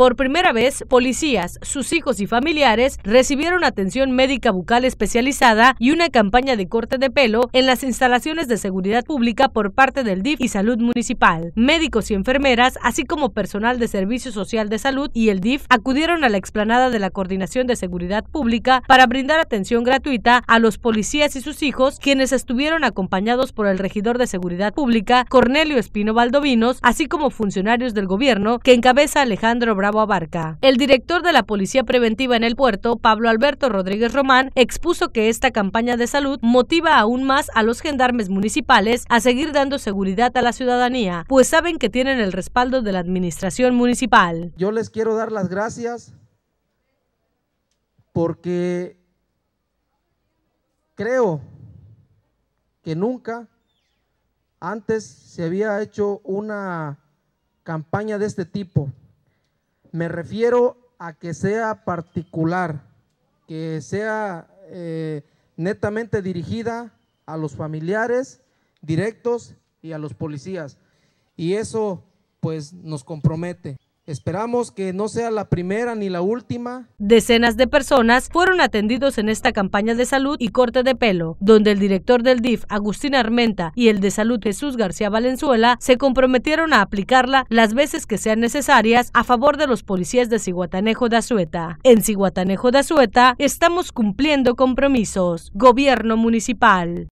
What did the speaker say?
Por primera vez, policías, sus hijos y familiares recibieron atención médica bucal especializada y una campaña de corte de pelo en las instalaciones de seguridad pública por parte del DIF y Salud Municipal. Médicos y enfermeras, así como personal de Servicio Social de Salud y el DIF, acudieron a la explanada de la Coordinación de Seguridad Pública para brindar atención gratuita a los policías y sus hijos, quienes estuvieron acompañados por el regidor de Seguridad Pública, Cornelio Espino Valdovinos, así como funcionarios del gobierno que encabeza Alejandro Bravo el director de la Policía Preventiva en el puerto, Pablo Alberto Rodríguez Román, expuso que esta campaña de salud motiva aún más a los gendarmes municipales a seguir dando seguridad a la ciudadanía, pues saben que tienen el respaldo de la administración municipal. Yo les quiero dar las gracias porque creo que nunca antes se había hecho una campaña de este tipo. Me refiero a que sea particular, que sea eh, netamente dirigida a los familiares directos y a los policías. Y eso pues nos compromete. Esperamos que no sea la primera ni la última. Decenas de personas fueron atendidos en esta campaña de salud y corte de pelo, donde el director del DIF, Agustín Armenta, y el de salud, Jesús García Valenzuela, se comprometieron a aplicarla las veces que sean necesarias a favor de los policías de Ciguatanejo de Azueta. En Ciguatanejo de Azueta estamos cumpliendo compromisos. Gobierno Municipal.